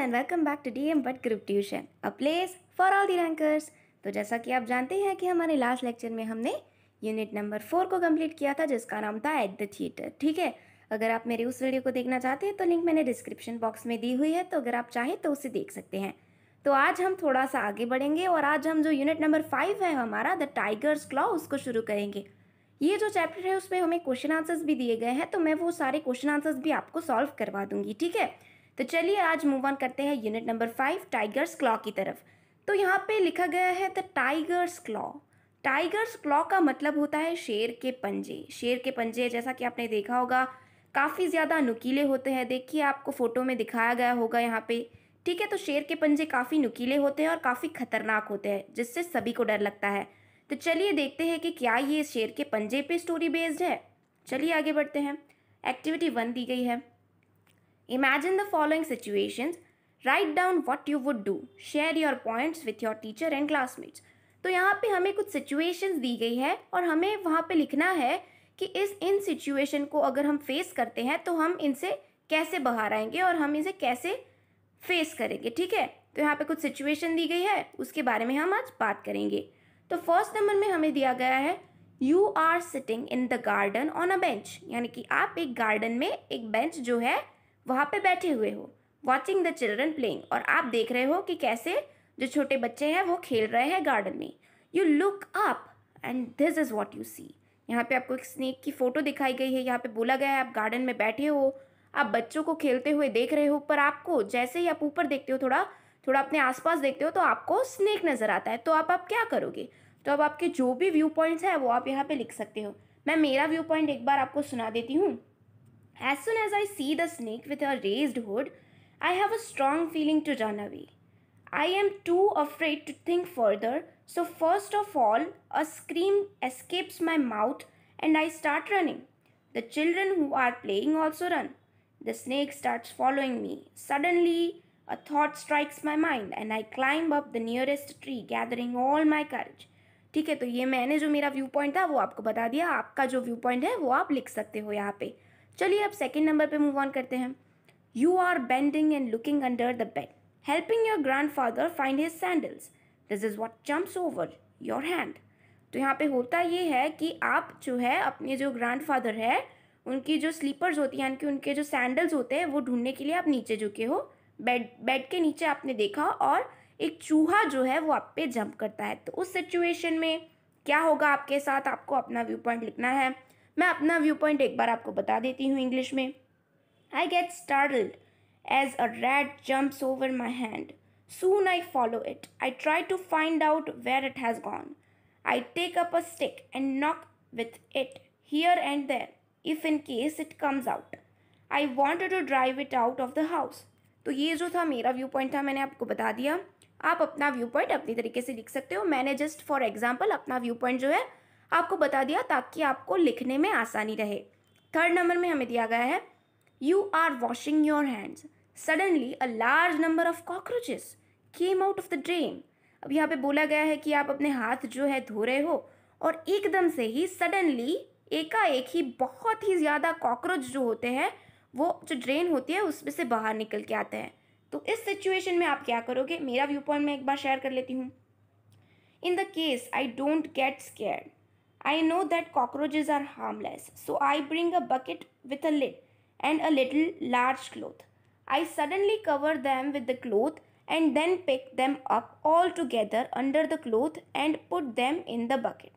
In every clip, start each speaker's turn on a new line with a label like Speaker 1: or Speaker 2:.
Speaker 1: And welcome back to DM but group tuition a place for all the rankers तो जैसा कि आप जानते हैं कि हमारे लास्ट लेक्चर में हमने यूनिट नंबर फोर को कंप्लीट किया था जिसका नाम था एट द थिएटर ठीक है अगर आप मेरे उस वीडियो को देखना चाहते हैं तो लिंक मैंने डिस्क्रिप्शन बॉक्स में दी हुई है तो अगर आप चाहें तो उसे देख सकते हैं तो आज हम थोड़ा सा आगे बढ़ेंगे और आज हम जो यूनिट नंबर फाइव है हमारा द टाइगर्स क्लॉ उसको शुरू करेंगे ये जो चैप्टर है उसमें हमें क्वेश्चन आंसर्स भी दिए गए हैं तो मैं वो सारे क्वेश्चन आंसर्स भी आपको सॉल्व करवा दूंगी ठीक है तो चलिए आज मूव ऑन करते हैं unit number five tiger's claw की तरफ तो यहाँ पे लिखा गया है the tiger's claw tiger's claw का मतलब होता है शेर के पंजे शेर के पंजे जैसा कि आपने देखा होगा काफ़ी ज़्यादा नुकीले होते हैं देखिए आपको फ़ोटो में दिखाया गया होगा यहाँ पे ठीक है तो शेर के पंजे काफ़ी नुकीले होते हैं और काफ़ी खतरनाक होते हैं जिससे सभी को डर लगता है तो चलिए देखते हैं कि क्या ये शेर के पंजे पे स्टोरी बेस्ड है चलिए आगे बढ़ते हैं एक्टिविटी वन दी गई है Imagine the following situations. Write down what you would do. Share your points with your teacher and classmates. तो यहाँ पे हमें कुछ सिचुएशंस दी गई है और हमें वहाँ पे लिखना है कि इस इन सिचुएशन को अगर हम फेस करते हैं तो हम इनसे कैसे बाहर आएंगे और हम इसे कैसे फेस करेंगे ठीक है तो यहाँ पे कुछ सिचुएशन दी गई है उसके बारे में हम आज बात करेंगे तो फर्स्ट नंबर में हमें दिया गया है you are sitting in the garden on a bench यानी कि आप एक गार्डन में एक बेंच जो है वहाँ पे बैठे हुए हो वॉचिंग द चिल्ड्रन प्लेइंग और आप देख रहे हो कि कैसे जो छोटे बच्चे हैं वो खेल रहे हैं गार्डन में you look up and this is what you see यहाँ पे आपको एक स्नेक की फ़ोटो दिखाई गई है यहाँ पे बोला गया है आप गार्डन में बैठे हो आप बच्चों को खेलते हुए देख रहे हो पर आपको जैसे ही आप ऊपर देखते हो थोड़ा थोड़ा अपने आसपास देखते हो तो आपको स्नेक नज़र आता है तो आप आप क्या करोगे तो अब आपके जो भी व्यू पॉइंट्स हैं वो आप यहाँ पे लिख सकते हो मैं मेरा व्यू पॉइंट एक बार आपको सुना देती हूँ As soon as I see the snake with her raised hood, I have a strong feeling to run away. I am too afraid to think further, so first of all, a scream escapes my mouth and I start running. The children who are playing also run. The snake starts following me. Suddenly, a thought strikes my mind and I climb up the nearest tree, gathering all my courage. ठीक है तो ये मैंने जो मेरा view point था वो आपको बता दिया आपका जो व्यू पॉइंट है वो आप लिख सकते हो यहाँ पे चलिए अब सेकेंड नंबर पर मूव ऑन करते हैं you are bending and looking under the bed helping your grandfather find his sandals this is what jumps over your hand तो यहाँ पे होता ये है कि आप जो है अपने जो ग्रैंड फादर है उनकी जो स्लीपर्स होती हैं यानी कि उनके जो सैंडल्स होते हैं वो ढूंढने के लिए आप नीचे झुके हो बेड बेड के नीचे आपने देखा और एक चूहा जो है वो आप पे जंप करता है तो उस सिचुएशन में क्या होगा आपके साथ आपको अपना व्यू पॉइंट लिखना है मैं अपना व्यू पॉइंट एक बार आपको बता देती हूँ इंग्लिश में I get startled as a rat jumps over my hand soon I follow it I try to find out where it has gone I take up a stick and knock with it here and there if in case it comes out I want to drive it out of the house तो ये जो था मेरा view point था मैंने आपको बता दिया आप अपना व्यू पॉइंट अपनी तरीके से लिख सकते हो मैंने जस्ट फॉर एग्जाम्पल अपना व्यू पॉइंट जो है आपको बता दिया ताकि आपको लिखने में आसानी रहे थर्ड नंबर में हमें दिया गया है you are washing your hands suddenly a large number of cockroaches came out of the drain अब यहाँ पे बोला गया है कि आप अपने हाथ जो है धो रहे हो और एकदम से ही सडनली एकाएक ही बहुत ही ज़्यादा कॉकरोच जो होते हैं वो जो ड्रेन होती है उसमें से बाहर निकल के आते हैं तो इस सिचुएशन में आप क्या करोगे मेरा व्यू पॉइंट मैं एक बार शेयर कर लेती हूँ in the case I don't get scared I know that cockroaches are harmless, so I bring a bucket with a lid and a little large cloth. I suddenly cover them with the cloth and then pick them up all together under the cloth and put them in the bucket.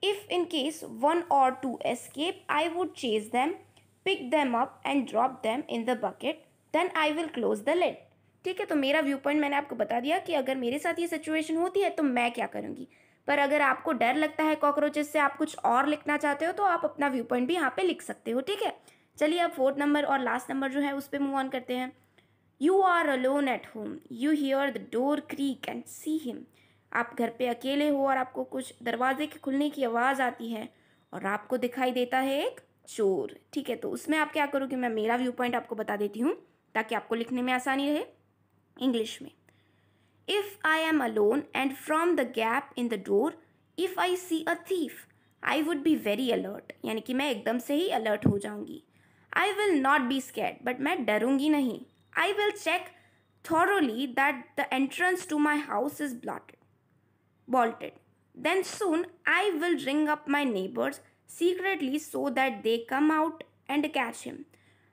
Speaker 1: If in case one or two escape, I would chase them, pick them up and drop them in the bucket. Then I will close the lid. ठीक है तो मेरा view point मैंने आपको बता दिया कि अगर मेरे साथ ये सिचुएशन होती है तो मैं क्या करूँगी पर अगर आपको डर लगता है कॉकरोचेस से आप कुछ और लिखना चाहते हो तो आप अपना व्यू पॉइंट भी यहाँ पे लिख सकते हो ठीक है चलिए अब फोर्थ नंबर और लास्ट नंबर जो है उस पर मूव ऑन करते हैं you are alone at home you hear the door creak and see him आप घर पे अकेले हो और आपको कुछ दरवाजे के खुलने की आवाज़ आती है और आपको दिखाई देता है एक चोर ठीक है तो उसमें आप क्या करोगे मैं मेरा व्यू पॉइंट आपको बता देती हूँ ताकि आपको लिखने में आसानी रहे इंग्लिश में If I am alone and from the gap in the door, if I see a thief, I would be very alert. यानी कि मैं एकदम से ही अलर्ट हो जाऊंगी I will not be scared, but मैं डरूंगी नहीं I will check thoroughly that the entrance to my house is bolted. bolted. Then soon I will ring up my neighbors secretly so that they come out and catch him.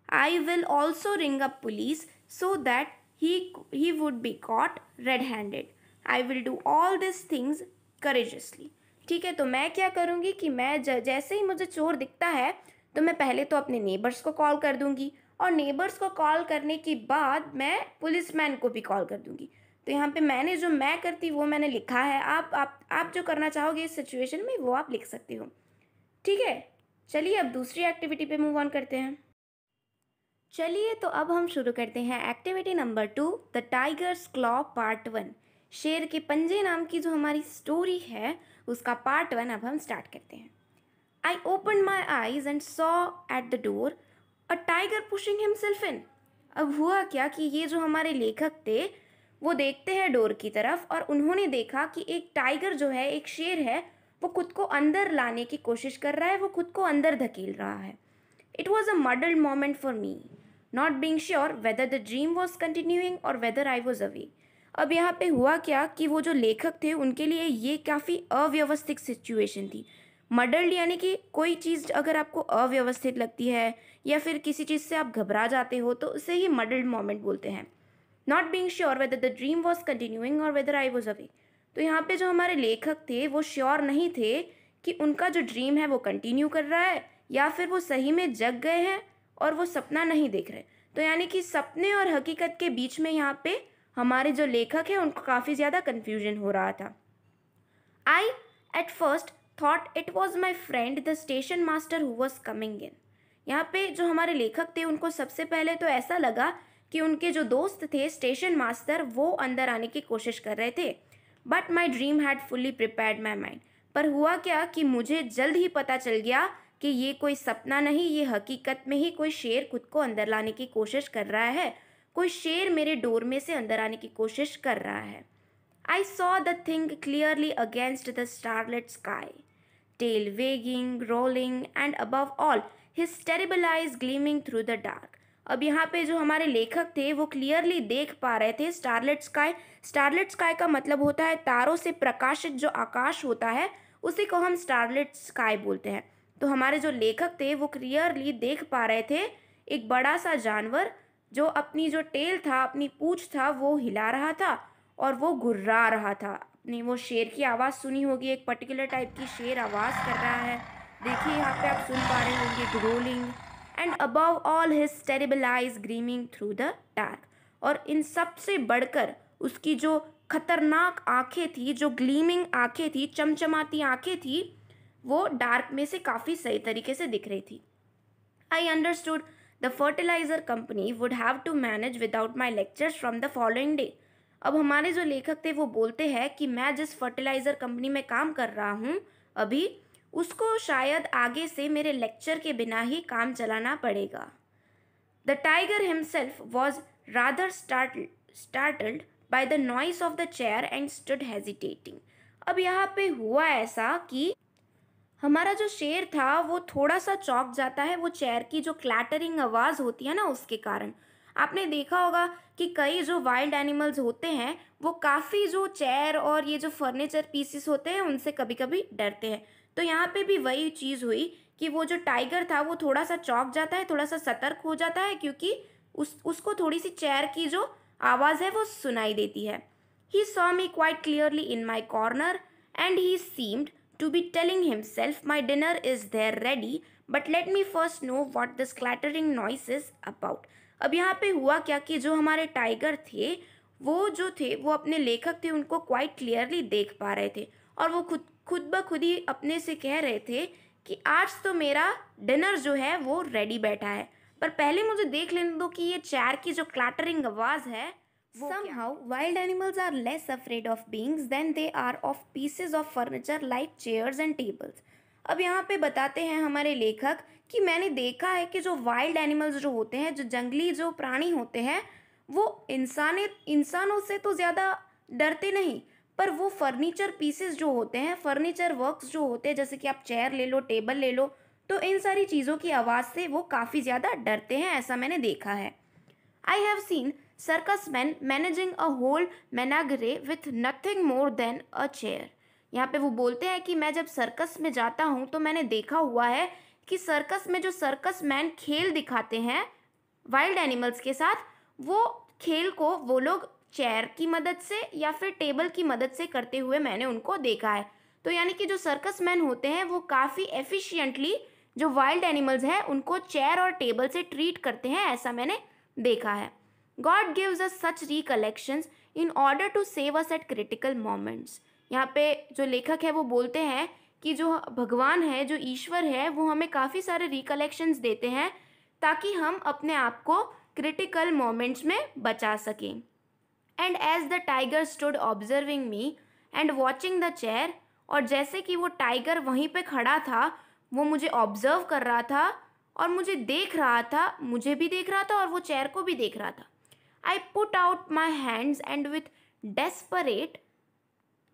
Speaker 1: I will also ring up police so that he, he would be caught red handed. I will do all these things courageously. ठीक है तो मैं क्या करूँगी कि मैं ज, जैसे ही मुझे चोर दिखता है तो मैं पहले तो अपने नेबर्स को कॉल कर दूँगी और नेबर्स को कॉल करने के बाद मैं पुलिसमैन को भी कॉल कर दूँगी तो यहाँ पे मैंने जो मैं करती वो मैंने लिखा है आप आप आप जो करना चाहोगे इस सिचुएशन में वो आप लिख सकते हो ठीक है चलिए अब दूसरी एक्टिविटी पे मूव ऑन करते हैं चलिए तो अब हम शुरू करते हैं activity number two the tiger's claw part one शेर के पंजे नाम की जो हमारी स्टोरी है उसका पार्ट वन अब हम स्टार्ट करते हैं I open my eyes and saw at the door a tiger pushing himself in अब हुआ क्या कि ये जो हमारे लेखक थे वो देखते हैं डोर की तरफ और उन्होंने देखा कि एक टाइगर जो है एक शेर है वो खुद को अंदर लाने की कोशिश कर रहा है वो खुद को अंदर धकेल रहा है it was a muddled moment for me not being sure whether the dream was continuing or whether I was awake अब यहाँ पे हुआ क्या कि वो जो लेखक थे उनके लिए ये काफ़ी अव्यवस्थित सिचुएशन थी मडल्ड यानी कि कोई चीज़ अगर आपको अव्यवस्थित लगती है या फिर किसी चीज़ से आप घबरा जाते हो तो उसे ही मडल्ड मोमेंट बोलते हैं not being sure whether the dream was continuing or whether I was awake तो यहाँ पे जो हमारे लेखक थे वो श्योर नहीं थे कि उनका जो ड्रीम है वो कंटिन्यू कर रहा है या फिर वो सही में जग गए हैं और वो सपना नहीं देख रहे तो यानी कि सपने और हकीकत के बीच में यहाँ पे हमारे जो लेखक हैं उनको काफ़ी ज़्यादा कन्फ्यूजन हो रहा था I at first thought it was my friend the station master who was coming in यहाँ पे जो हमारे लेखक थे उनको सबसे पहले तो ऐसा लगा कि उनके जो दोस्त थे स्टेशन मास्टर वो अंदर आने की कोशिश कर रहे थे but my dream had fully prepared my mind पर हुआ क्या कि मुझे जल्द ही पता चल गया कि ये कोई सपना नहीं ये हकीकत में ही कोई शेर खुद को अंदर लाने की कोशिश कर रहा है कोई शेर मेरे डोर में से अंदर आने की कोशिश कर रहा है I saw the thing clearly against the starlit sky tail wagging growling and above all his terrible eyes gleaming through the dark अब यहाँ पे जो हमारे लेखक थे वो क्लियरली देख पा रहे थे स्टारलेट स्काई स्टारलेट स्काई का मतलब होता है तारों से प्रकाशित जो आकाश होता है उसी को हम स्टारलेट स्काई बोलते हैं तो हमारे जो लेखक थे वो क्लियरली देख पा रहे थे एक बड़ा सा जानवर जो अपनी जो टेल था अपनी पूछ था वो हिला रहा था और वो घुर्रा रहा था अपनी वो शेर की आवाज़ सुनी होगी एक पर्टिकुलर टाइप की शेर आवाज़ कर रहा है देखिए यहाँ पे आप सुन पा रहे होंगे growling and above all his terrible eyes gleaming through the dark और इन सबसे बढ़कर उसकी जो खतरनाक आंखें थी जो ग्लीमिंग आंखें थी चमचमाती आंखें थी वो डार्क में से काफ़ी सही तरीके से दिख रही थी I understood the fertiliser company would have to manage without my lectures from the following day अब हमारे जो लेखक थे वो बोलते हैं कि मैं जिस फर्टिलाइज़र कंपनी में काम कर रहा हूँ अभी उसको शायद आगे से मेरे लेक्चर के बिना ही काम चलाना पड़ेगा the tiger himself was rather startled by the noise of the chair and stood hesitating अब यहाँ पे हुआ ऐसा कि हमारा जो शेर था वो थोड़ा सा चौक जाता है वो चेयर की जो क्लैटरिंग आवाज़ होती है ना उसके कारण आपने देखा होगा कि कई जो वाइल्ड एनिमल्स होते हैं वो काफ़ी जो चेयर और ये जो फर्नीचर पीसेस होते हैं उनसे कभी कभी डरते हैं तो यहाँ पे भी वही चीज़ हुई कि वो जो टाइगर था वो थोड़ा सा चौक जाता है थोड़ा सा सतर्क हो जाता है क्योंकि उस उसको थोड़ी सी चेयर की जो आवाज़ है वो सुनाई देती है he saw me quite clearly in my corner and he seemed to be telling himself, My dinner is there ready, but let me first know what this clattering noise is about. अब यहाँ पे हुआ क्या कि जो हमारे tiger थे वो जो थे वो अपने लेखक थे उनको क्वाइट क्लियरली देख पा रहे थे और वो खुद खुद ब खुद ही अपने से कह रहे थे कि आज तो मेरा डिनर जो है वो रेडी बैठा है पर पहले मुझे देख लेने दो कि ये चेयर की जो क्लैटरिंग आवाज़ है Somehow, wild animals are less afraid of beings than they are of pieces of furniture like chairs and tables. अब यहाँ पे बताते हैं हमारे लेखक कि मैंने देखा है कि जो वाइल्ड एनिमल्स जो होते हैं जो जंगली जो प्राणी होते हैं वो इंसान इंसानों से तो ज़्यादा डरते नहीं पर वो फर्नीचर पीसेस जो होते हैं फर्नीचर वर्क्स जो होते हैं जैसे कि आप चेयर ले लो टेबल ले लो तो इन सारी चीज़ों की आवाज़ से वो काफ़ी ज़्यादा डरते हैं ऐसा मैंने देखा है I have seen circus man managing a whole menagerie with nothing more than a chair यहाँ पे वो बोलते हैं कि मैं जब सर्कस में जाता हूँ तो मैंने देखा हुआ है कि सर्कस में जो सर्कस मैन खेल दिखाते हैं वाइल्ड एनिमल्स के साथ वो खेल को वो लोग चेयर की मदद से या फिर टेबल की मदद से करते हुए मैंने उनको देखा है तो यानी कि जो सर्कस मैन होते हैं वो काफ़ी एफिशिएंटली जो वाइल्ड एनिमल्स हैं उनको चेयर और टेबल से ट्रीट करते हैं ऐसा मैंने देखा है God gives us such recollections in order to save us at critical moments यहाँ पे जो लेखक है वो बोलते हैं कि जो भगवान है जो ईश्वर है वो हमें काफ़ी सारे रिकलेक्शंस देते हैं ताकि हम अपने आप को क्रिटिकल मोमेंट्स में बचा सकें and as the tiger stood observing me and watching the chair और जैसे कि वो टाइगर वहीं पे खड़ा था वो मुझे ऑब्जर्व कर रहा था और मुझे देख रहा था मुझे भी देख रहा था और वो चेयर को भी देख रहा था I put out my hands and with desperate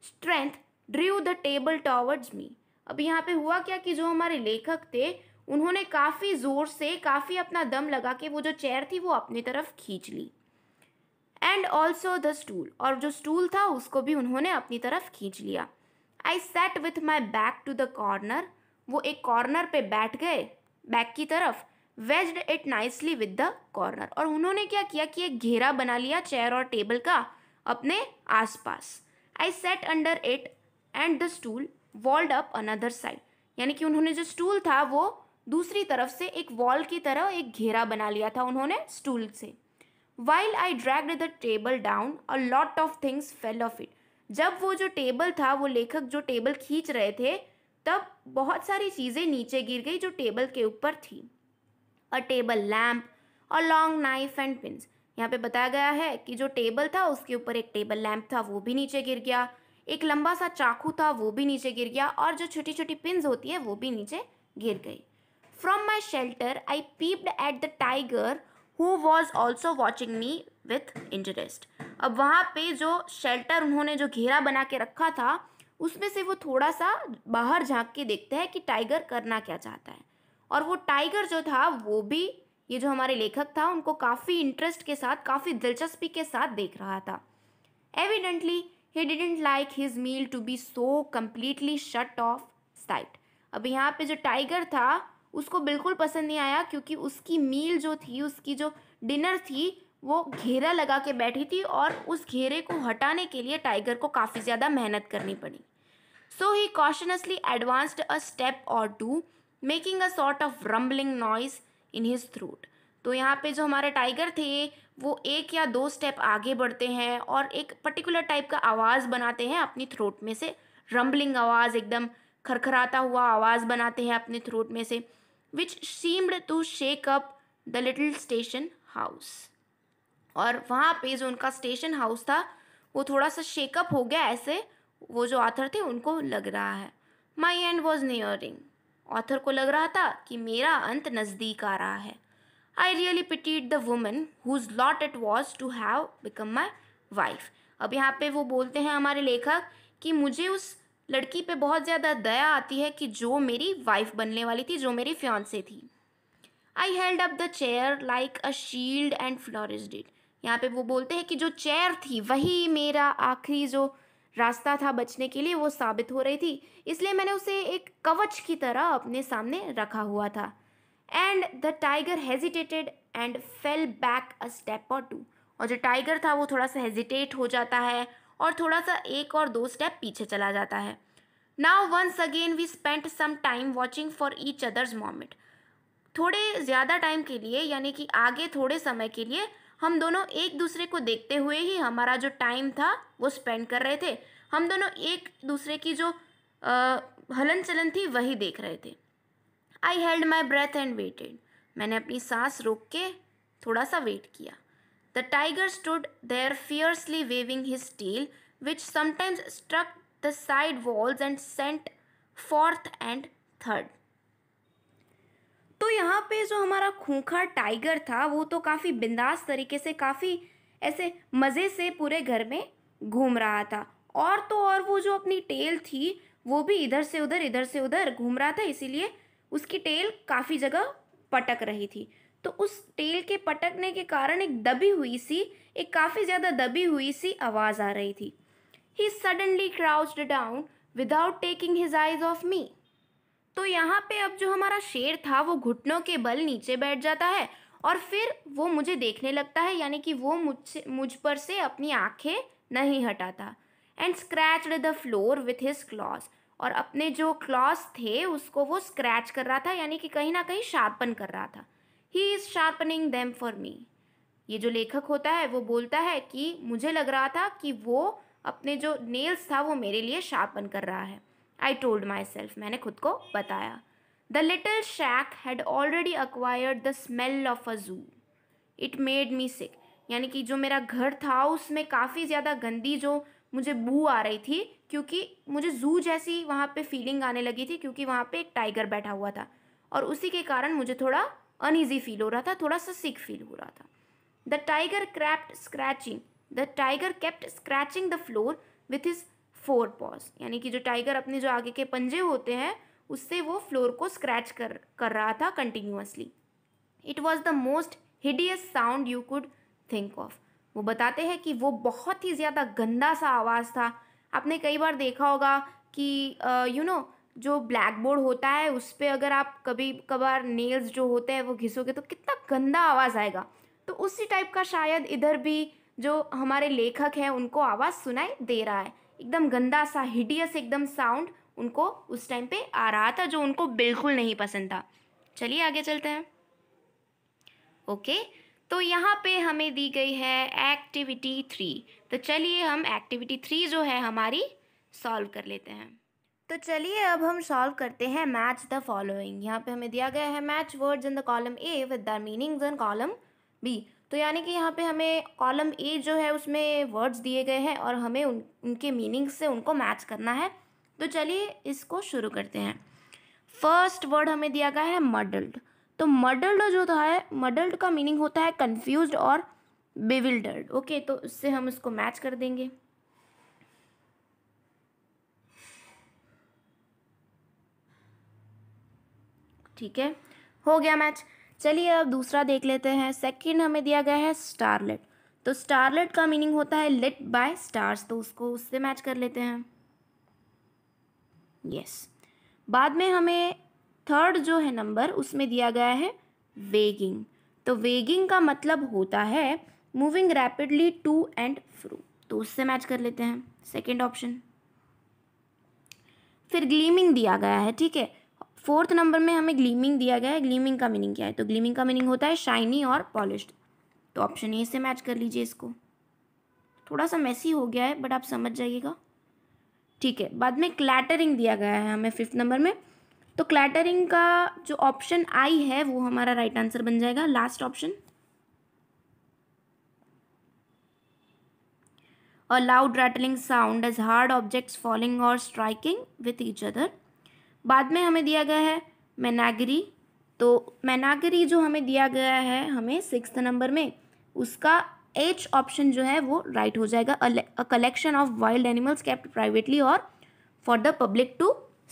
Speaker 1: strength drew the table towards me अब यहाँ पे हुआ क्या कि जो हमारे लेखक थे उन्होंने काफ़ी ज़ोर से काफ़ी अपना दम लगा के वो जो चेयर थी वो अपनी तरफ खींच ली एंड ऑल्सो द स्टूल और जो स्टूल था उसको भी उन्होंने अपनी तरफ खींच लिया I sat with my back to the corner वो एक कॉर्नर पे बैठ गए बैक की तरफ wedged it nicely with the corner और उन्होंने क्या किया कि एक घेरा बना लिया चेयर और टेबल का अपने आसपास I sat under it and the stool walled up another side यानी कि उन्होंने जो स्टूल था वो दूसरी तरफ से एक वॉल की तरह एक घेरा बना लिया था उन्होंने स्टूल से while I dragged the table down a lot of things fell off it जब वो जो टेबल था वो लेखक जो टेबल खींच रहे थे तब बहुत सारी चीज़ें नीचे गिर गई जो टेबल के ऊपर थी अ टेबल लैम्प और लॉन्ग नाइफ एंड पिंस यहाँ पे बताया गया है कि जो टेबल था उसके ऊपर एक टेबल लैम्प था वो भी नीचे गिर गया एक लंबा सा चाकू था वो भी नीचे गिर गया और जो छोटी छोटी पिंस होती है वो भी नीचे गिर गई from my shelter I peeped at the tiger who was also watching me with interest अब वहाँ पे जो शेल्टर उन्होंने जो घेरा बना के रखा था उसमें से वो थोड़ा सा बाहर झांक के देखते हैं कि टाइगर करना क्या चाहता है और वो टाइगर जो था वो भी ये जो हमारे लेखक था उनको काफ़ी इंटरेस्ट के साथ काफ़ी दिलचस्पी के साथ देख रहा था evidently he didn't like his meal to be so completely shut off sight अब यहाँ पे जो टाइगर था उसको बिल्कुल पसंद नहीं आया क्योंकि उसकी मील जो थी उसकी जो डिनर थी वो घेरा लगा के बैठी थी और उस घेरे को हटाने के लिए टाइगर को काफ़ी ज़्यादा मेहनत करनी पड़ी so he cautiously advanced a step or two making a sort of rumbling noise in his throat तो यहाँ पे जो हमारे टाइगर थे वो एक या दो स्टेप आगे बढ़ते हैं और एक पर्टिकुलर टाइप का आवाज़ बनाते हैं अपनी थ्रोट में से रम्बलिंग आवाज़ एकदम खरखराता हुआ आवाज़ बनाते हैं अपने थ्रोट में से which seemed to shake up the little station house और वहाँ पे जो उनका स्टेशन हाउस था वो थोड़ा सा शेकअप हो गया ऐसे वो जो आथर थे उनको लग रहा है my end was nearing author को लग रहा था कि मेरा अंत नज़दीक आ रहा है I really pitied the woman whose lot it was to have become my wife अब यहाँ पे वो बोलते हैं हमारे लेखक कि मुझे उस लड़की पे बहुत ज़्यादा दया आती है कि जो मेरी वाइफ बनने वाली थी जो मेरी से थी I held up the chair like a shield and flourished यहाँ पे वो बोलते हैं कि जो चेयर थी वही मेरा आखिरी जो रास्ता था बचने के लिए वो साबित हो रही थी इसलिए मैंने उसे एक कवच की तरह अपने सामने रखा हुआ था and the tiger hesitated and fell back a step or two और जो टाइगर था वो थोड़ा सा हेजिटेट हो जाता है और थोड़ा सा एक और दो स्टेप पीछे चला जाता है now once again we spent some time watching for each other's moment थोड़े ज़्यादा टाइम के लिए यानी कि आगे थोड़े समय के लिए हम दोनों एक दूसरे को देखते हुए ही हमारा जो टाइम था वो स्पेंड कर रहे थे हम दोनों एक दूसरे की जो आ, हलन चलन थी वही देख रहे थे I held my breath and waited मैंने अपनी सांस रोक के थोड़ा सा वेट किया the tiger stood there fiercely waving his tail which sometimes struck the side walls and sent forth and third तो यहाँ पे जो हमारा खूंखा टाइगर था वो तो काफ़ी बिंदास तरीके से काफ़ी ऐसे मज़े से पूरे घर में घूम रहा था और तो और वो जो अपनी टेल थी वो भी इधर से उधर इधर से उधर घूम रहा था इसीलिए उसकी टेल काफ़ी जगह पटक रही थी तो उस टेल के पटकने के कारण एक दबी हुई सी एक काफ़ी ज़्यादा दबी हुई सी आवाज़ आ रही थी he suddenly crouched down without taking his eyes off me तो यहाँ पे अब जो हमारा शेर था वो घुटनों के बल नीचे बैठ जाता है और फिर वो मुझे देखने लगता है यानी कि वो मुझसे मुझ पर से अपनी आँखें नहीं हटाता and scratch the floor with his claws और अपने जो क्लॉज थे उसको वो स्क्रैच कर रहा था यानी कि कहीं ना कहीं शार्पन कर रहा था he is sharpening them for me ये जो लेखक होता है वो बोलता है कि मुझे लग रहा था कि वो अपने जो नेल्स था वो मेरे लिए शार्पन कर रहा है आई टोल्ड माई सेल्फ मैंने खुद को बताया the little shack had already acquired the smell of a zoo it made me सिक यानी कि जो मेरा घर था उसमें काफ़ी ज़्यादा गंदी जो मुझे बू आ रही थी क्योंकि मुझे जू जैसी वहाँ पे फीलिंग आने लगी थी क्योंकि वहाँ पे एक टाइगर बैठा हुआ था और उसी के कारण मुझे थोड़ा अनईजी फील हो रहा था थोड़ा सा सिक फील हो रहा था the tiger crept scratching the tiger kept scratching the floor with his four paws यानी कि जो टाइगर अपने जो आगे के पंजे होते हैं उससे वो फ्लोर को स्क्रैच कर कर रहा था continuously it was the most hideous sound you could think of वो बताते हैं कि वो बहुत ही ज़्यादा गंदा सा आवाज़ था आपने कई बार देखा होगा कि यू नो जो ब्लैक बोर्ड होता है उस पर अगर आप कभी कभार नेल्स जो होते हैं वो घिसोगे तो कितना गंदा आवाज़ आएगा तो उसी टाइप का शायद इधर भी जो हमारे लेखक हैं उनको आवाज़ सुनाई दे रहा है एकदम गंदा सा हिडियस एकदम साउंड उनको उस टाइम पे आ रहा था जो उनको बिल्कुल नहीं पसंद था चलिए आगे चलते हैं ओके तो यहाँ पे हमें दी गई है एक्टिविटी थ्री तो चलिए हम एक्टिविटी थ्री जो है हमारी सॉल्व कर लेते हैं तो चलिए अब हम सॉल्व करते हैं मैच द फॉलोइंग यहाँ पे हमें दिया गया है match words in the column A with the meanings in column B तो यानी कि यहाँ पे हमें कॉलम ए जो है उसमें वर्ड्स दिए गए हैं और हमें उन उनके मीनिंग से उनको मैच करना है तो चलिए इसको शुरू करते हैं फर्स्ट वर्ड हमें दिया गया है मडल्ड तो मडल्ड जो होता है मडल्ड का मीनिंग होता है कन्फ्यूज और बेविल्डर्ड ओके तो उससे हम इसको मैच कर देंगे ठीक है हो गया मैच चलिए अब दूसरा देख लेते हैं सेकंड हमें दिया गया है स्टारलेट तो स्टारलेट का मीनिंग होता है लिट बाय स्टार्स तो उसको उससे मैच कर लेते हैं यस yes. बाद में हमें थर्ड जो है नंबर उसमें दिया गया है वेगिंग तो वेगिंग का मतलब होता है moving rapidly to and fro तो उससे मैच कर लेते हैं सेकेंड ऑप्शन फिर ग्लीमिंग दिया गया है ठीक है फोर्थ नंबर में हमें ग्लीमिंग दिया गया है ग्लीमिंग का मीनिंग क्या है तो ग्लीमिंग का मीनिंग होता है शाइनी और पॉलिश तो ऑप्शन ए से मैच कर लीजिए इसको थोड़ा सा मैसी हो गया है बट आप समझ जाइएगा ठीक है बाद में क्लैटरिंग दिया गया है हमें फिफ्थ नंबर में तो क्लैटरिंग का जो ऑप्शन आई है वो हमारा राइट आंसर बन जाएगा last option a loud rattling sound as hard objects falling or striking with each other बाद में हमें दिया गया है मैनागरी तो मैनागरी जो हमें दिया गया है हमें सिक्स नंबर में उसका एच ऑप्शन जो है वो राइट right हो जाएगा a collection of wild animals kept privately or for the public to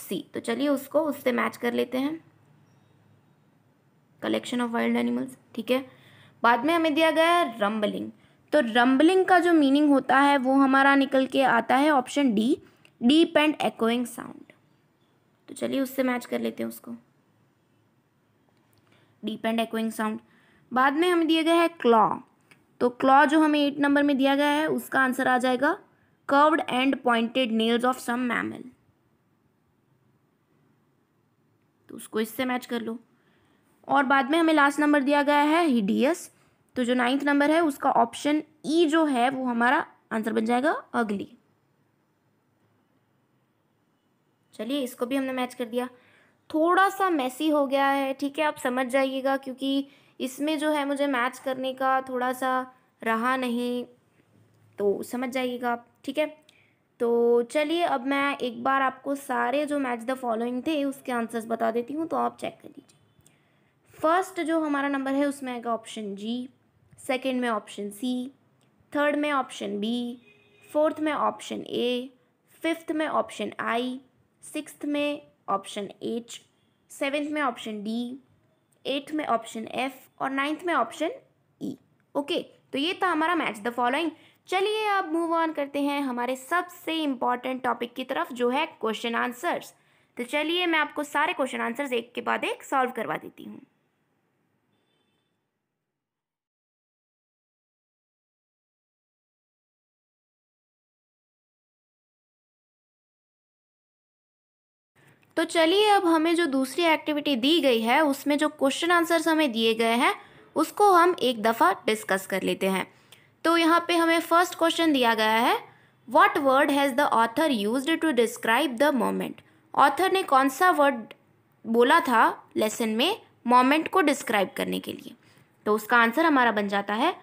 Speaker 1: see तो चलिए उसको उससे मैच कर लेते हैं कलेक्शन ऑफ वाइल्ड एनिमल्स ठीक है बाद में हमें दिया गया है रंबलिंग तो रंबलिंग का जो मीनिंग होता है वो हमारा निकल के आता है option D deep and echoing sound तो चलिए उससे मैच कर लेते हैं उसको डीप एंड एक्विंग साउंड बाद में हमें दिया गया है क्लॉ तो क्लॉ जो हमें एट नंबर में दिया गया है उसका आंसर आ जाएगा curved and pointed nails of some mammal तो उसको इससे मैच कर लो और बाद में हमें लास्ट नंबर दिया गया है हिडियस तो जो नाइन्थ नंबर है उसका ऑप्शन ई e जो है वो हमारा आंसर बन जाएगा अगली चलिए इसको भी हमने मैच कर दिया थोड़ा सा मैसी हो गया है ठीक है आप समझ जाइएगा क्योंकि इसमें जो है मुझे मैच करने का थोड़ा सा रहा नहीं तो समझ जाइएगा आप ठीक है तो चलिए अब मैं एक बार आपको सारे जो मैच द फॉलोइंग थे उसके आंसर्स बता देती हूँ तो आप चेक कर लीजिए फर्स्ट जो हमारा नंबर है उसमें आएगा ऑप्शन जी सेकेंड में ऑप्शन सी थर्ड में ऑप्शन बी फोर्थ में ऑप्शन ए फिफ्थ में ऑप्शन आई सिक्स में ऑप्शन एच सेवेंथ में ऑप्शन डी एट्थ में ऑप्शन एफ और नाइन्थ में ऑप्शन ई e. ओके तो ये था हमारा मैच द फॉलोइंग चलिए अब मूव ऑन करते हैं हमारे सबसे इम्पॉर्टेंट टॉपिक की तरफ जो है क्वेश्चन आंसर्स तो चलिए मैं आपको सारे क्वेश्चन आंसर्स एक के बाद एक सॉल्व करवा देती हूँ तो चलिए अब हमें जो दूसरी एक्टिविटी दी गई है उसमें जो क्वेश्चन आंसर्स हमें दिए गए हैं उसको हम एक दफ़ा डिस्कस कर लेते हैं तो यहाँ पे हमें फर्स्ट क्वेश्चन दिया गया है what word has the author use to describe the moment author ने कौन सा वर्ड बोला था लेसन में मोमेंट को डिस्क्राइब करने के लिए तो उसका आंसर हमारा बन जाता है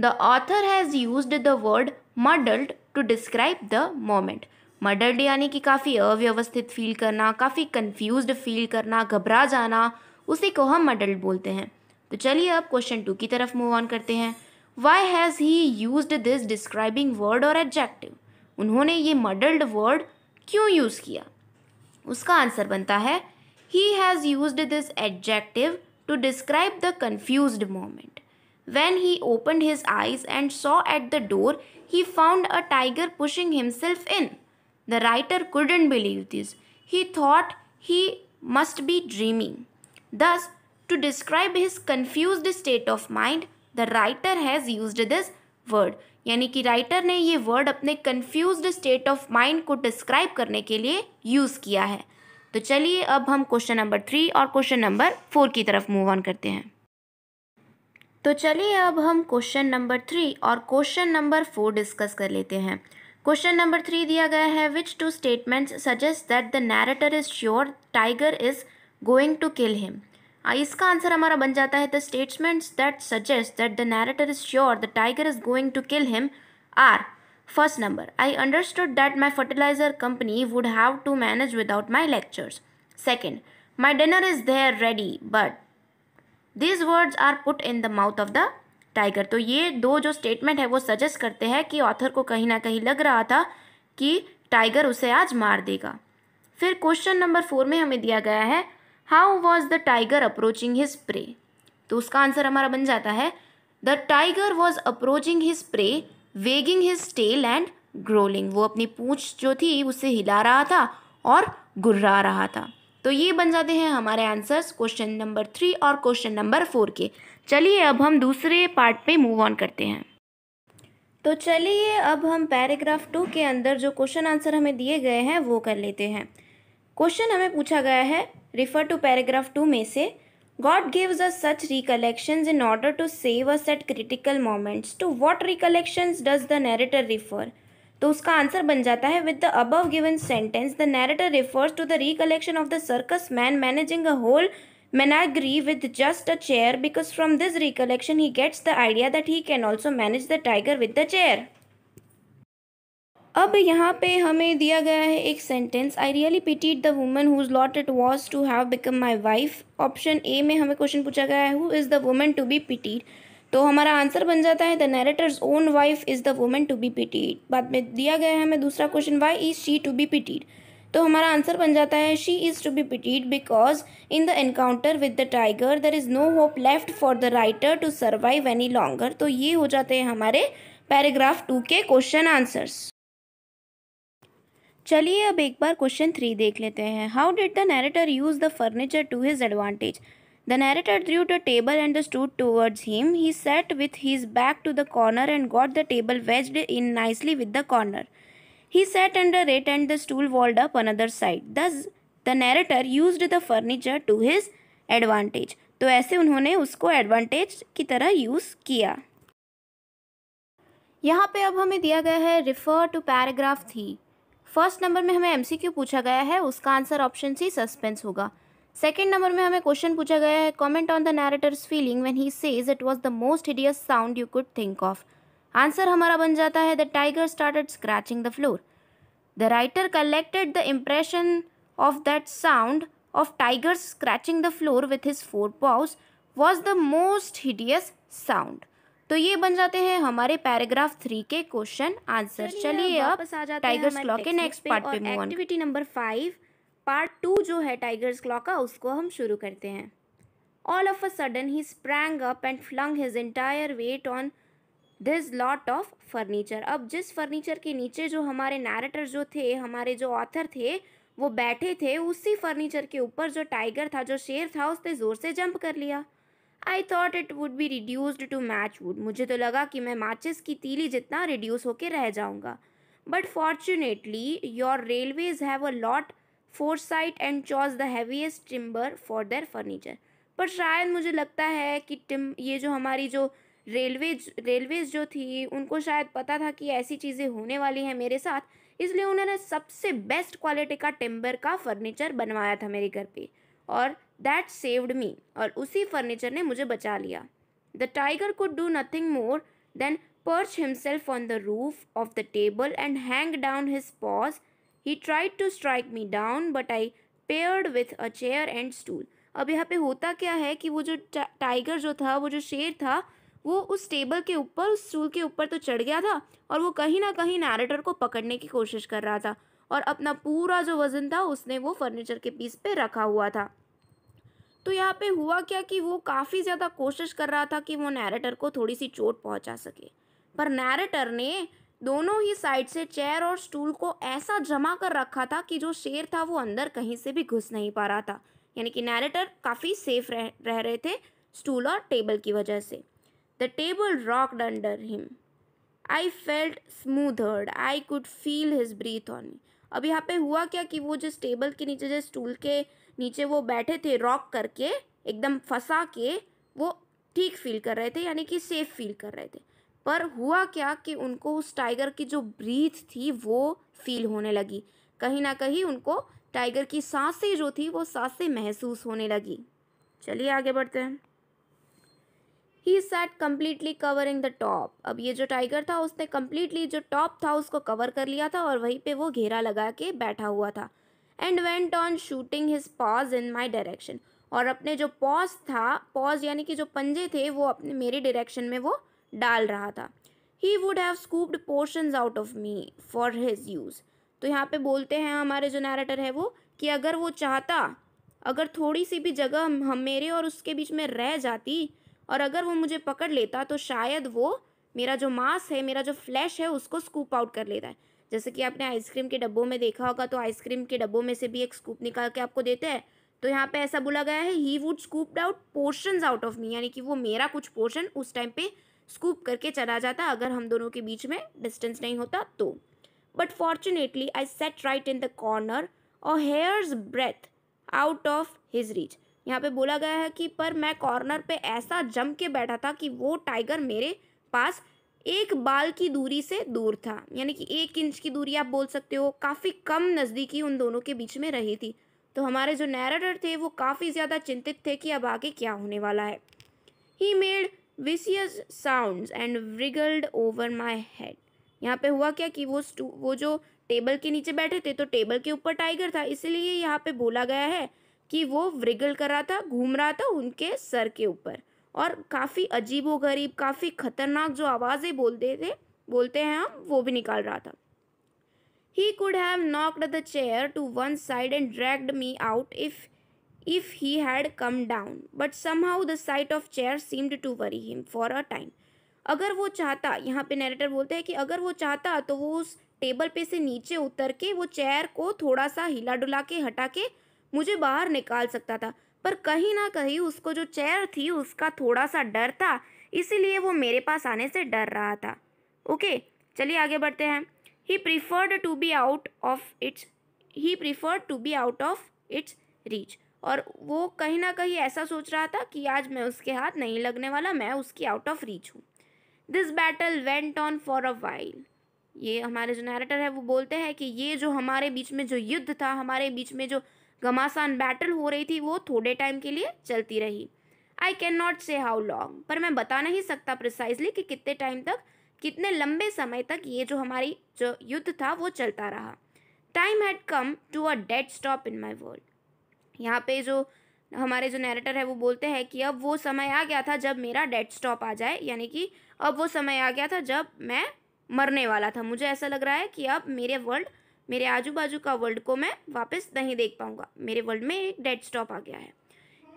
Speaker 1: the author has use the word muddled to describe the moment murdered यानी कि काफ़ी अव्यवस्थित फील करना काफ़ी कन्फ्यूज फील करना घबरा जाना उसी को हम मडल्ड बोलते हैं तो चलिए अब क्वेश्चन टू की तरफ मूव ऑन करते हैं why has he use this describing word और एडजेक्टिव उन्होंने ये मडल्ड वर्ड क्यों यूज़ किया उसका आंसर बनता है he has use this adjective to describe the confuse moment when he open his eyes and saw at the door he found a tiger pushing himself in The writer couldn't believe this. He thought he must be dreaming. Thus, to describe his confused state of mind, the writer has used this word. यानी कि writer ने ये word अपने confused state of mind को describe करने के लिए use किया है तो चलिए अब हम क्वेश्चन नंबर थ्री और क्वेश्चन नंबर फोर की तरफ मूव ऑन करते हैं तो चलिए अब हम क्वेश्चन नंबर थ्री और क्वेश्चन नंबर फोर डिस्कस कर लेते हैं क्वेश्चन नंबर थ्री दिया गया है which two statements suggest that the narrator is sure tiger is going to kill him इसका आंसर हमारा बन जाता है the statements that suggest that the narrator is sure the tiger is going to kill him are first number I understood that my fertilizer company would have to manage without my lectures second my dinner is there ready but these words are put in the mouth of the tiger तो ये दो जो statement है वो suggest करते हैं कि author को कहीं ना कहीं लग रहा था कि टाइगर उसे आज मार देगा फिर क्वेश्चन नंबर फोर में हमें दिया गया है how was the tiger approaching his prey तो उसका आंसर हमारा बन जाता है the tiger was approaching his prey wagging his tail and growling वो अपनी पूछ जो थी उसे हिला रहा था और गुर्रा रहा था तो ये बन जाते हैं हमारे आंसर्स क्वेश्चन नंबर थ्री और क्वेश्चन नंबर फोर के चलिए अब हम दूसरे पार्ट पे मूव ऑन करते हैं तो चलिए अब हम पैराग्राफ टू के अंदर जो क्वेश्चन आंसर हमें दिए गए हैं वो कर लेते हैं क्वेश्चन हमें पूछा गया है रिफ़र टू पैराग्राफ टू में से God gives a such recollection in order to save a set critical moments to what recollection does the narrator refer तो उसका आंसर बन जाता है with the above given sentence the narrator refers to the recollection of the circus man managing a whole Mena agree with just a chair because from this recollection he gets the idea that he can also manage the tiger with the chair. अब यहाँ पे हमें दिया गया है एक sentence I really pitied the woman whose lot it was to have become my wife option A में हमें क्वेश्चन पूछा गया है who is the woman to be pitied तो हमारा आंसर बन जाता है the narrator's own wife is the woman to be pitied बाद में दिया गया है हमें दूसरा question why is she to be pitied तो हमारा आंसर बन जाता है she is to be pitied because in the encounter with the tiger there is no hope left for the writer to survive any longer तो ये हो जाते हैं हमारे पैराग्राफ टू के क्वेश्चन आंसर्स चलिए अब एक बार क्वेश्चन थ्री देख लेते हैं how did the narrator use the furniture to his advantage narrator narrator drew table and the stood towards him he sat with his back to the corner and got the table wedged in nicely with the corner He sat under it and the stool walled up another side. Thus, the narrator used the furniture to his advantage. तो ऐसे उन्होंने उसको advantage की तरह use किया यहाँ पे अब हमें दिया गया है refer to paragraph three first number में हमें एमसीक्यू पूछा गया है उसका आंसर ऑप्शन सी सस्पेंस होगा सेकेंड नंबर में हमें क्वेश्चन पूछा गया है comment on the narrator's feeling when he says it was the most hideous sound you could think of answer हमारा बन जाता है the tiger started scratching the floor the writer collected the impression of that sound of tiger scratching the floor with his four paws was the most hideous sound तो ये बन जाते हैं हमारे पैराग्राफ थ्री के क्वेश्चन आंसर चलिए अब टाइगर्स क्लॉक के नेक्स्ट पार्ट पे move activity number five part two जो है टाइगर्स क्लॉक का उसको हम शुरू करते हैं all of a sudden he sprang up and flung his entire weight on this lot of furniture अब जिस फर्नीचर के नीचे जो हमारे नैरेटर जो थे हमारे जो ऑथर थे वो बैठे थे उसी फर्नीचर के ऊपर जो टाइगर था जो शेर था उसने ज़ोर से जंप कर लिया I thought it would be reduced to matchwood मुझे तो लगा कि मैं माचिस की तीली जितना रिड्यूस होकर रह जाऊँगा but fortunately your railways have a lot sight and chose the heaviest timber for their furniture पर शायद मुझे लगता है कि टिम ये जो हमारी जो रेलवेज रेलवेज जो थी उनको शायद पता था कि ऐसी चीज़ें होने वाली हैं मेरे साथ इसलिए उन्होंने सबसे बेस्ट क्वालिटी का टिम्बर का फर्नीचर बनवाया था मेरे घर पे और दैट सेव्ड मी और उसी फर्नीचर ने मुझे बचा लिया the tiger could do nothing more than perch himself on the roof of the table and hang down his paws he tried to strike me down but I parried with a chair and stool अब यहाँ पे होता क्या है कि वो जो tiger जो था वो जो शेर था वो उस टेबल के ऊपर उस स्टूल के ऊपर तो चढ़ गया था और वो कहीं ना कहीं नैरेटर को पकड़ने की कोशिश कर रहा था और अपना पूरा जो वज़न था उसने वो फर्नीचर के पीस पे रखा हुआ था तो यहाँ पे हुआ क्या कि वो काफ़ी ज़्यादा कोशिश कर रहा था कि वो नैरेटर को थोड़ी सी चोट पहुँचा सके पर नैरेटर ने दोनों ही साइड से चेयर और स्टूल को ऐसा जमा कर रखा था कि जो शेर था वो अंदर कहीं से भी घुस नहीं पा रहा था यानी कि नैरेटर काफ़ी सेफ रह रह रहे थे स्टूल और टेबल की वजह से The table rocked under him. I felt smoothed. I could feel his breath on me. अब यहाँ पे हुआ क्या कि वो जिस टेबल के नीचे जिस स्टूल के नीचे वो बैठे थे रॉक करके एकदम फंसा के वो ठीक फील कर रहे थे यानी कि सेफ फील कर रहे थे पर हुआ क्या कि उनको उस टाइगर की जो ब्रीथ थी वो फील होने लगी कहीं ना कहीं उनको टाइगर की सांसें जो थी वो सांसें महसूस होने लगी चलिए आगे बढ़ते हैं he sat completely covering the top अब ये जो टाइगर था उसने कम्प्लीटली जो टॉप था उसको कवर कर लिया था और वहीं पे वो घेरा लगा के बैठा हुआ था and went on shooting his paws in my direction और अपने जो पॉज था पॉज यानी कि जो पंजे थे वो अपने मेरे डायरेक्शन में वो डाल रहा था he would have scooped portion out of me for his use तो यहाँ पे बोलते हैं हमारे जो नैरेटर है वो कि अगर वो चाहता अगर थोड़ी सी भी जगह हम मेरे और उसके बीच में रह जाती और अगर वो मुझे पकड़ लेता तो शायद वो मेरा जो मांस है मेरा जो फ्लैश है उसको स्कूप आउट कर लेता है जैसे कि आपने आइसक्रीम के डब्बों में देखा होगा तो आइसक्रीम के डब्बों में से भी एक स्कूप निकाल के आपको देते हैं तो यहाँ पे ऐसा बोला गया है he would scoop out portion out of me यानी कि वो मेरा कुछ पोर्शन उस टाइम पे स्कूप करके चला जाता अगर हम दोनों के बीच में डिस्टेंस नहीं होता तो but fortunately I sat right in the corner और hair's breadth out of his reach यहाँ पे बोला गया है कि पर मैं कॉर्नर पे ऐसा जम के बैठा था कि वो टाइगर मेरे पास एक बाल की दूरी से दूर था यानी कि एक इंच की दूरी आप बोल सकते हो काफ़ी कम नज़दीकी उन दोनों के बीच में रही थी तो हमारे जो नैरेटर थे वो काफ़ी ज़्यादा चिंतित थे कि अब आगे क्या होने वाला है he made vicious sound and wriggled over my head यहाँ पे हुआ क्या कि वो वो जो टेबल के नीचे बैठे थे तो टेबल के ऊपर टाइगर था इसलिए यहाँ पे बोला गया है कि वो व्रिगल कर रहा था घूम रहा था उनके सर के ऊपर और काफ़ी अजीब गरीब काफ़ी खतरनाक जो आवाज़ें बोलते थे बोलते हैं हम वो भी निकाल रहा था he could have knocked the chair to one side and dragged me out if he had come down but somehow the sight of chair seemed to worry him for a time अगर वो चाहता यहाँ पे narrator बोलते हैं कि अगर वो चाहता तो वो उस टेबल पे से नीचे उतर के वो चेयर को थोड़ा सा हिला डुला के हटा के मुझे बाहर निकाल सकता था पर कहीं ना कहीं उसको जो चेयर थी उसका थोड़ा सा डर था इसीलिए वो मेरे पास आने से डर रहा था ओके चलिए आगे बढ़ते हैं he preferred to be out of its he preferred to be out of its reach और वो कहीं ना कहीं ऐसा सोच रहा था कि आज मैं उसके हाथ नहीं लगने वाला मैं उसकी आउट ऑफ रीच हूँ this battle went on for a while ये हमारे जो नैरेटर है वो बोलते हैं कि ये जो हमारे बीच में जो युद्ध था हमारे बीच में जो घमासान बैटल हो रही थी वो थोड़े टाइम के लिए चलती रही I can not say how long पर मैं बता नहीं सकता प्रिसाइजली कि कितने टाइम तक कितने लंबे समय तक ये जो हमारी जो युद्ध था वो चलता रहा time had come to a dead stop in my world यहाँ पे जो हमारे जो नैरेटर है वो बोलते हैं कि अब वो समय आ गया था जब मेरा डेड स्टॉप आ जाए यानी कि अब वो समय आ गया था जब मैं मरने वाला था मुझे ऐसा लग रहा है कि अब मेरे वर्ल्ड मेरे आजू बाजू का वर्ल्ड को मैं वापस नहीं देख पाऊंगा मेरे वर्ल्ड में एक डेड स्टॉप आ गया है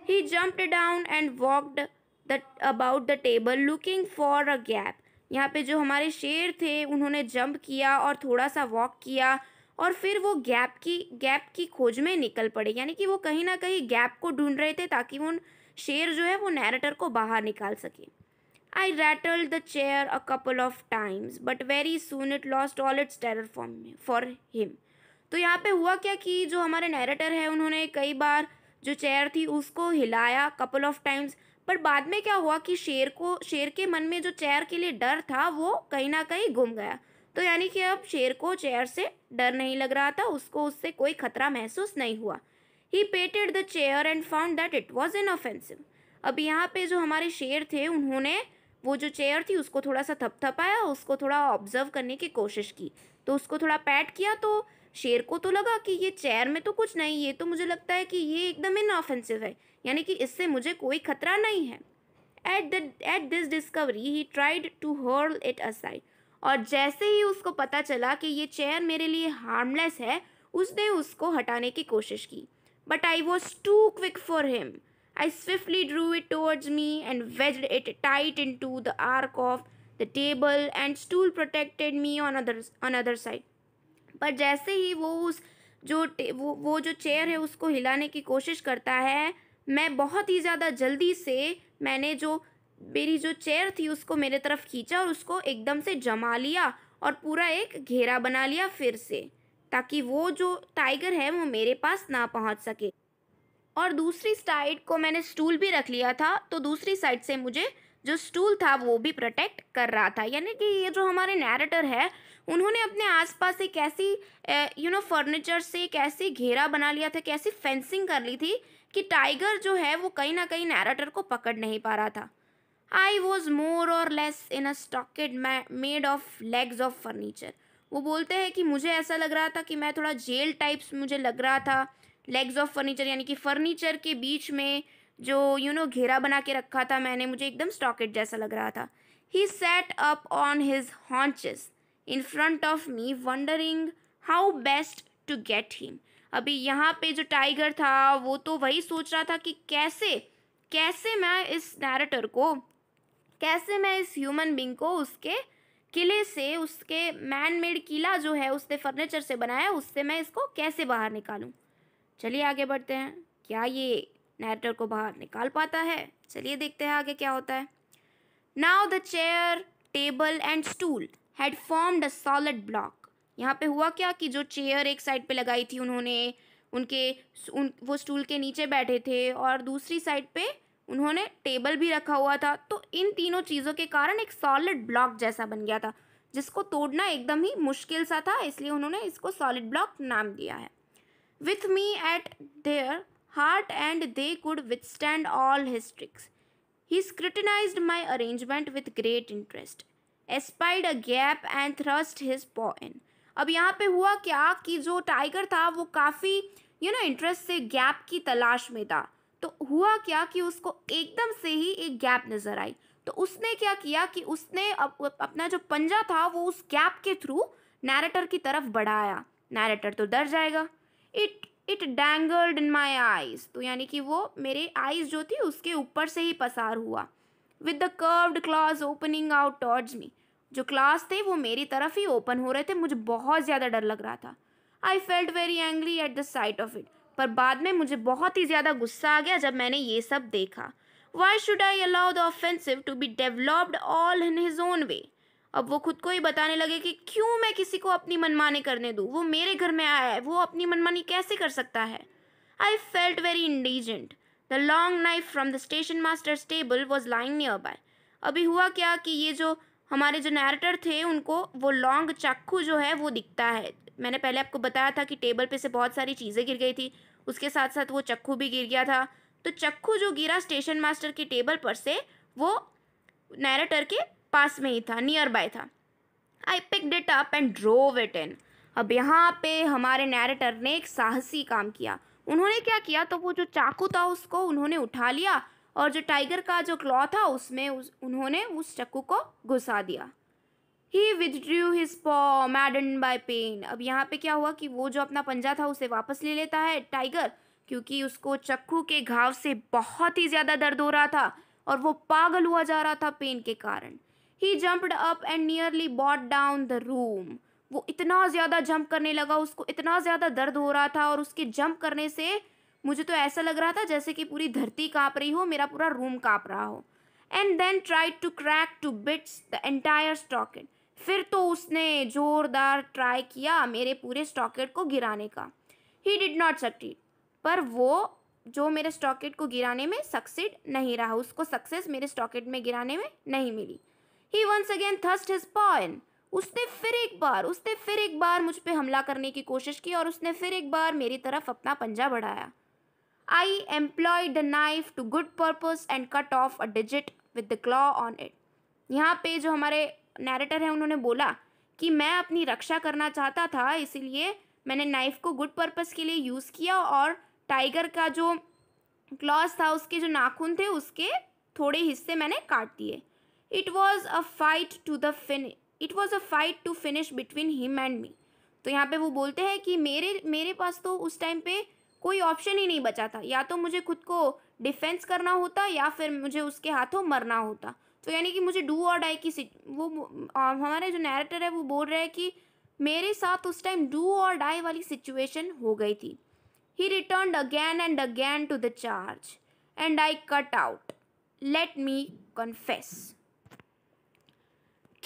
Speaker 1: he jumped down and walked the about the table looking for a gap यहाँ पे जो हमारे शेर थे उन्होंने जंप किया और थोड़ा सा वॉक किया और फिर वो गैप की गैप की खोज में निकल पड़े यानी कि वो कहीं ना कहीं गैप को ढूंढ रहे थे ताकि उन शेर जो है वो नैरेटर को बाहर निकाल सके I rattled the chair a couple of times, but very soon it lost all its terror for me, for him. तो यहाँ पे हुआ क्या कि जो हमारे नैरेटर है उन्होंने कई बार जो चेयर थी उसको हिलाया कपल ऑफ टाइम्स पर बाद में क्या हुआ कि शेर को शेर के मन में जो चेयर के लिए डर था वो कहीं ना कहीं घूम गया तो यानी कि अब शेर को चेयर से डर नहीं लग रहा था उसको उससे कोई खतरा महसूस नहीं हुआ he patted the chair and found that it was inoffensive अब यहाँ पे जो हमारे शेर थे उन्होंने वो जो चेयर थी उसको थोड़ा सा थपथपाया उसको थोड़ा ऑब्जर्व करने की कोशिश की तो उसको थोड़ा पैट किया तो शेर को तो लगा कि ये चेयर में तो कुछ नहीं ये तो मुझे लगता है कि ये एकदम इनऑफेंसिव है यानी कि इससे मुझे कोई खतरा नहीं है at the at this discovery he tried to hurl it aside और जैसे ही उसको पता चला कि ये चेयर मेरे लिए हार्मलेस है उसने उसको हटाने की कोशिश की but I was too quick for him I swiftly drew it towards me and wedged it tight into the arc of the table and stool protected me on other on other side. पर जैसे ही वो उस जो वो वो जो chair है उसको हिलाने की कोशिश करता है मैं बहुत ही ज़्यादा जल्दी से मैंने जो मेरी जो चेयर थी उसको मेरे तरफ खींचा और उसको एकदम से जमा लिया और पूरा एक घेरा बना लिया फिर से ताकि वो जो टाइगर है वो मेरे पास ना पहुंच सके और दूसरी साइड को मैंने स्टूल भी रख लिया था तो दूसरी साइड से मुझे जो स्टूल था वो भी प्रोटेक्ट कर रहा था यानी कि ये जो हमारे नैरेटर है उन्होंने अपने आसपास एक ऐसी यू नो फर्नीचर से एक ऐसी घेरा बना लिया था कैसी फेंसिंग कर ली थी कि टाइगर जो है वो कहीं ना कहीं नैरेटर को पकड़ नहीं पा रहा था आई was more or less in a stockade made of legs of furniture वो बोलते हैं कि मुझे ऐसा लग रहा था कि मैं थोड़ा जेल टाइप्स मुझे लग रहा था लेग्स ऑफ फर्नीचर यानी कि फर्नीचर के बीच में जो यू नो घेरा बना के रखा था मैंने मुझे एकदम स्टॉकेट जैसा लग रहा था he sat up on his haunches in front of me wondering how best to get him अभी यहाँ पे जो टाइगर था वो तो वही सोच रहा था कि कैसे कैसे मैं इस नैरेटर को कैसे मैं इस ह्यूमन बींग को उसके किले से उसके मैन मेड किला जो है उसने फर्नीचर से बनाया उससे मैं इसको कैसे बाहर निकालूँ चलिए आगे बढ़ते हैं क्या ये नैरेटर को बाहर निकाल पाता है चलिए देखते हैं आगे क्या होता है now the chair table and stool had formed a solid block यहाँ पे हुआ क्या कि जो चेयर एक साइड पे लगाई थी उन्होंने उनके उन वो स्टूल के नीचे बैठे थे और दूसरी साइड पे उन्होंने टेबल भी रखा हुआ था तो इन तीनों चीज़ों के कारण एक सॉलिड ब्लॉक जैसा बन गया था जिसको तोड़ना एकदम ही मुश्किल सा था इसलिए उन्होंने इसको सॉलिड ब्लॉक नाम दिया है with me at their heart, and they could withstand all his tricks. He scrutinized my arrangement with great interest, espied a gap, and thrust his paw in. अब यहाँ पे हुआ क्या कि जो टाइगर था वो काफ़ी यू नो इंटरेस्ट से गैप की तलाश में था तो हुआ क्या कि उसको एकदम से ही एक गैप नज़र आई तो उसने क्या किया कि उसने अप, अपना जो पंजा था वो उस गैप के थ्रू नैरेटर की तरफ बढ़ाया नैरेटर तो डर जाएगा it it dangled in my eyes तो यानी कि वो मेरे आईज जो थी उसके ऊपर से ही पसार हुआ with the curved claws opening out towards me जो क्लास थे वो मेरी तरफ ही ओपन हो रहे थे मुझे बहुत ज़्यादा डर लग रहा था I felt very angry at the sight of it पर बाद में मुझे बहुत ही ज़्यादा गुस्सा आ गया जब मैंने ये सब देखा why should I allow the offensive to be developed all in his own way अब वो खुद को ही बताने लगे कि क्यों मैं किसी को अपनी मनमानी करने दूँ वो मेरे घर में आया है वो अपनी मनमानी कैसे कर सकता है I felt very indignant the long knife from the station master's table was lying nearby अभी हुआ क्या कि ये जो हमारे जो नैरेटर थे उनको वो लॉन्ग चाकू जो है वो दिखता है मैंने पहले आपको बताया था कि टेबल पे से बहुत सारी चीज़ें गिर गई थी उसके साथ साथ वो चक्ू भी गिर गया था तो चक्ू जो गिरा स्टेशन मास्टर की टेबल पर से वो नैरेटर के पास में ही था नियर बाय था I picked it up and drove it in अब यहाँ पे हमारे नैरेटर ने एक साहसी काम किया उन्होंने क्या किया तो वो जो चाकू था उसको उन्होंने उठा लिया और जो टाइगर का जो क्लॉ था उसमें उस, उन्होंने उस चाकू को घुसा दिया ही विदड्रू हिज पॉ मैडन बाय पेन अब यहाँ पे क्या हुआ कि वो जो अपना पंजा था उसे वापस ले लेता है टाइगर क्योंकि उसको चक्कू के घाव से बहुत ही ज़्यादा दर्द हो रहा था और वो पागल हुआ जा रहा था पेन के कारण he jumped up and nearly brought down the room वो इतना ज़्यादा जंप करने लगा उसको इतना ज़्यादा दर्द हो रहा था और उसके जंप करने से मुझे तो ऐसा लग रहा था जैसे कि पूरी धरती काँप रही हो मेरा पूरा रूम काँप रहा हो and then try to crack to bits the entire stockade फिर तो उसने जोरदार ट्राई किया मेरे पूरे स्टॉकेट को गिराने का ही डिड नॉट सक्सीड पर वो जो मेरे स्टॉकेट को गिराने में सक्सीड नहीं रहा उसको सक्सेस मेरे स्टॉकेट में गिराने में नहीं मिली he once again thrust his paw in उसने फिर एक बार उसने फिर एक बार मुझ पर हमला करने की कोशिश की और उसने फिर एक बार मेरी तरफ अपना पंजा बढ़ाया I employed the knife to good purpose and cut off a digit with the claw on it यहाँ पे जो हमारे नैरेटर हैं उन्होंने बोला कि मैं अपनी रक्षा करना चाहता था इसीलिए मैंने नाइफ़ को गुड पर्पज़ के लिए यूज़ किया और टाइगर का जो क्लॉज था उसके जो नाखून थे उसके थोड़े हिस्से मैंने काट दिए it was a fight to the fin it was a fight to finish between him and me तो यहाँ पे वो बोलते हैं कि मेरे मेरे पास तो उस टाइम पे कोई ऑप्शन ही नहीं बचा था या तो मुझे खुद को डिफेंस करना होता या फिर मुझे उसके हाथों मरना होता तो यानी कि मुझे डू और डाई की वो हमारे जो नैरेटर है वो बोल रहे हैं कि मेरे साथ उस टाइम डू और डाई वाली सिचुएशन हो गई थी ही return again and again to the charge and I cut out let me confess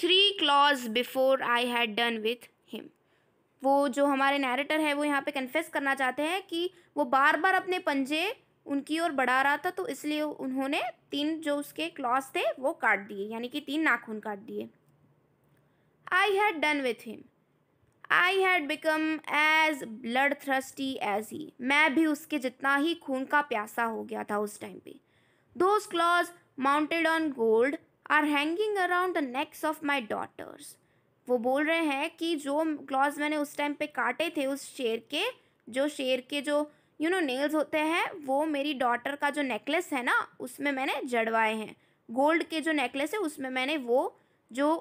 Speaker 1: three claws before I had done with him वो जो हमारे नैरेटर है वो यहाँ पे कन्फेस करना चाहते हैं कि वो बार बार अपने पंजे उनकी ओर बढ़ा रहा था तो इसलिए उन्होंने तीन जो उसके क्लॉज थे वो काट दिए यानी कि तीन नाखून काट दिए I had done with him I had become as blood thirsty as he मैं भी उसके जितना ही खून का प्यासा हो गया था उस टाइम पे those claws mounted on gold are hanging around the necks of my daughters वो बोल रहे हैं कि जो क्लॉज मैंने उस टाइम पे काटे थे उस शेर के जो शेर के जो यू नो नेल्स होते हैं वो मेरी डॉटर का जो नेकलेस है ना उसमें मैंने जड़वाए हैं गोल्ड के जो नेकलेस है उसमें मैंने वो जो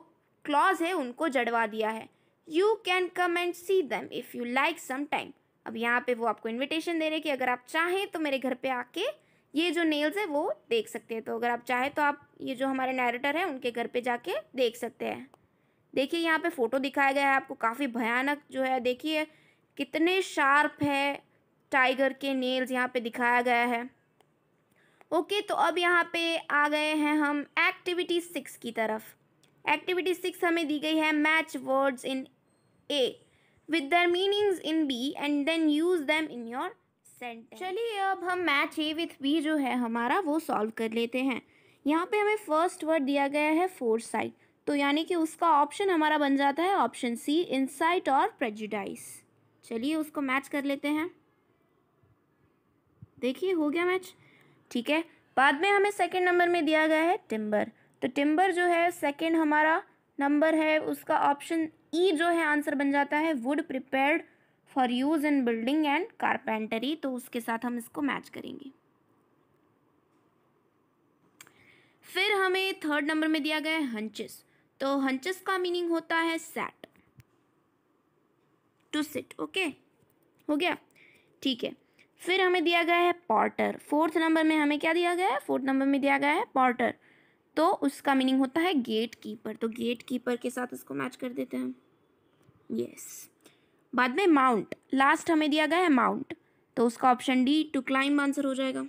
Speaker 1: क्लॉज है उनको जड़वा दिया है you can come and see them if you like some time अब यहाँ पे वो आपको इनविटेशन दे रहे कि अगर आप चाहें तो मेरे घर पे आके ये जो नेल्स है वो देख सकते हैं तो अगर आप चाहें तो आप ये जो हमारे नैरेटर हैं उनके घर पे जाके देख सकते हैं देखिए यहाँ पे फ़ोटो दिखाया गया है आपको काफ़ी भयानक जो है देखिए कितने शार्प है टाइगर के नेल्स यहाँ पे दिखाया गया है ओके तो अब यहाँ पे आ गए हैं हम एक्टिविटी सिक्स की तरफ एक्टिविटी सिक्स हमें दी गई है match words in A with their meanings in B and then use them in your sentence चलिए अब हम मैच ए विथ बी जो है हमारा वो सॉल्व कर लेते हैं यहाँ पे हमें फर्स्ट वर्ड दिया गया है फोर साइड तो यानी कि उसका ऑप्शन हमारा बन जाता है ऑप्शन सी इंसाइट और प्रेजुडाइस चलिए उसको मैच कर लेते हैं देखिए हो गया मैच ठीक है बाद में हमें सेकंड नंबर में दिया गया है टिम्बर तो टिम्बर जो है सेकंड हमारा नंबर है उसका ऑप्शन ई e जो है आंसर बन जाता है wood prepared for use in building and carpentry तो उसके साथ हम इसको मैच करेंगे फिर हमें थर्ड नंबर में दिया गया है हंचिस तो हंचिस का मीनिंग होता है सेट टू सिट ओके हो गया ठीक है फिर हमें दिया गया है पॉटर फोर्थ नंबर में हमें क्या दिया गया है फोर्थ नंबर में दिया गया है पॉटर तो उसका मीनिंग होता है गेट कीपर तो गेट कीपर के साथ उसको मैच कर देते हैं यस yes. बाद में माउंट लास्ट हमें दिया गया है माउंट तो उसका option D to climb answer हो जाएगा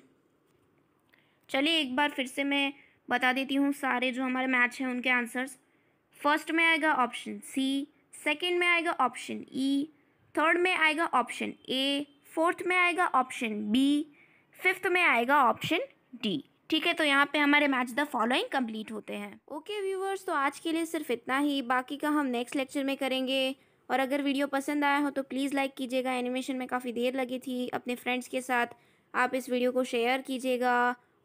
Speaker 1: चलिए एक बार फिर से मैं बता देती हूँ सारे जो हमारे मैच हैं उनके आंसर्स फर्स्ट में आएगा ऑप्शन सी सेकेंड में आएगा ऑप्शन ई थर्ड में आएगा ऑप्शन ए फोर्थ में आएगा ऑप्शन बी फिफ्थ में आएगा ऑप्शन डी ठीक है तो यहाँ पे हमारे मैच द फॉलोइंग कंप्लीट होते हैं ओके okay, व्यूवर्स तो आज के लिए सिर्फ इतना ही बाकी का हम नेक्स्ट लेक्चर में करेंगे और अगर वीडियो पसंद आया हो तो प्लीज़ लाइक कीजिएगा एनिमेशन में काफ़ी देर लगी थी अपने फ्रेंड्स के साथ आप इस वीडियो को शेयर कीजिएगा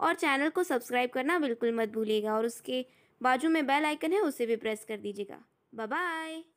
Speaker 1: और चैनल को सब्सक्राइब करना बिल्कुल मत भूलिएगा और उसके बाजू में बेल आइकन है उसे भी प्रेस कर दीजिएगा बाय